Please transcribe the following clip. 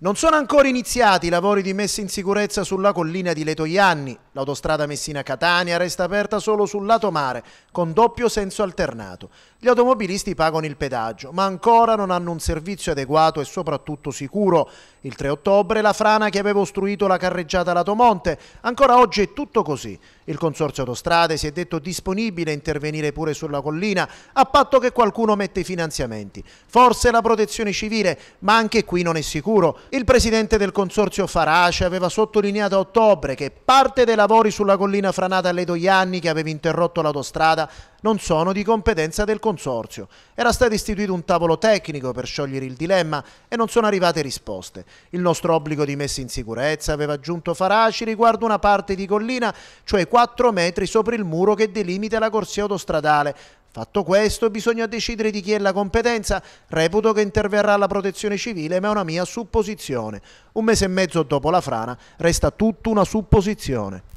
Non sono ancora iniziati i lavori di messa in sicurezza sulla collina di Letoianni. L'autostrada Messina-Catania resta aperta solo sul lato mare, con doppio senso alternato. Gli automobilisti pagano il pedaggio, ma ancora non hanno un servizio adeguato e soprattutto sicuro. Il 3 ottobre la frana che aveva ostruito la carreggiata Lato Monte, ancora oggi è tutto così. Il Consorzio Autostrade si è detto disponibile a intervenire pure sulla collina, a patto che qualcuno mette i finanziamenti. Forse la protezione civile, ma anche qui non è sicuro. Il presidente del Consorzio Farace aveva sottolineato a ottobre che parte dei lavori sulla collina franata alle Doianni che aveva interrotto l'autostrada non sono di competenza del Consorzio. Era stato istituito un tavolo tecnico per sciogliere il dilemma e non sono arrivate risposte. Il nostro obbligo di messa in sicurezza aveva aggiunto faraci riguardo una parte di collina, cioè 4 metri sopra il muro che delimita la corsia autostradale, Fatto questo, bisogna decidere di chi è la competenza. Reputo che interverrà la protezione civile, ma è una mia supposizione. Un mese e mezzo dopo la frana resta tutta una supposizione.